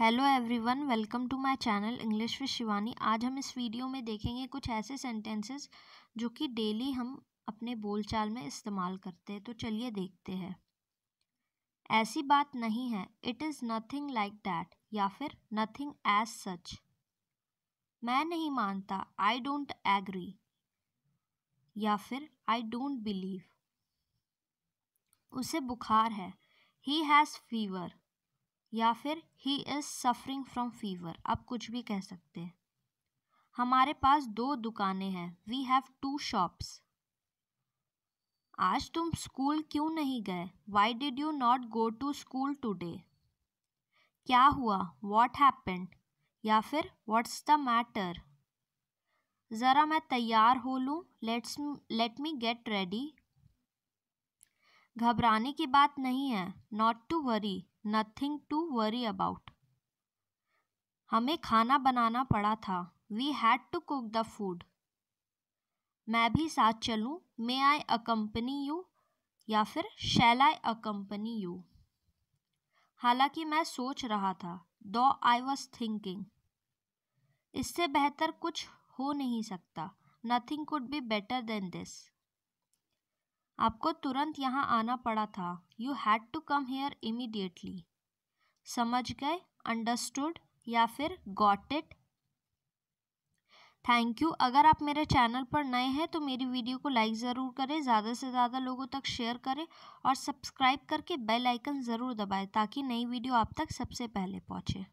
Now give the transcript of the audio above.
hello everyone welcome to my channel English with Shivani आज हम इस वीडियो में देखेंगे कुछ ऐसे सेंटेंसेस जो कि डेली हम अपने बोलचाल में इस्तेमाल करते हैं तो चलिए देखते हैं ऐसी बात नहीं है it is nothing like that या फिर नथिंग एज सच मैं नहीं मानता आई डोंट एग्री या फिर आई डोंट बिलीव उसे बुखार है ही हैज़ फीवर या फिर he is suffering from fever आप कुछ भी कह सकते हैं हमारे पास दो दुकानें हैं वी हैव टू शॉप्स आज तुम स्कूल क्यों नहीं गए why did you not go to school today what हुआ वॉट हैपेंड या फिर वॉट्स द मैटर ज़रा मैं तैयार हो लूँ let's let me get ready घबराने की बात नहीं है not to worry nothing to worry about हमें खाना बनाना पड़ा था we had to cook the food मैं भी साथ चलूँ मे आई अकम्पनी यू या फिर शैल आई अकम्पनी यू हालांकि मैं सोच रहा था दो आई वॉज थिंकिंग इससे बेहतर कुछ हो नहीं सकता nothing could be better than this आपको तुरंत यहाँ आना पड़ा था you had to come here immediately समझ गए अंडरस्टूड या फिर गॉट इट थैंक यू अगर आप मेरे चैनल पर नए हैं तो मेरी वीडियो को लाइक ज़रूर करें ज़्यादा से ज़्यादा लोगों तक शेयर करें और सब्सक्राइब करके बेल आइकन ज़रूर दबाएं ताकि नई वीडियो आप तक सबसे पहले पहुँचे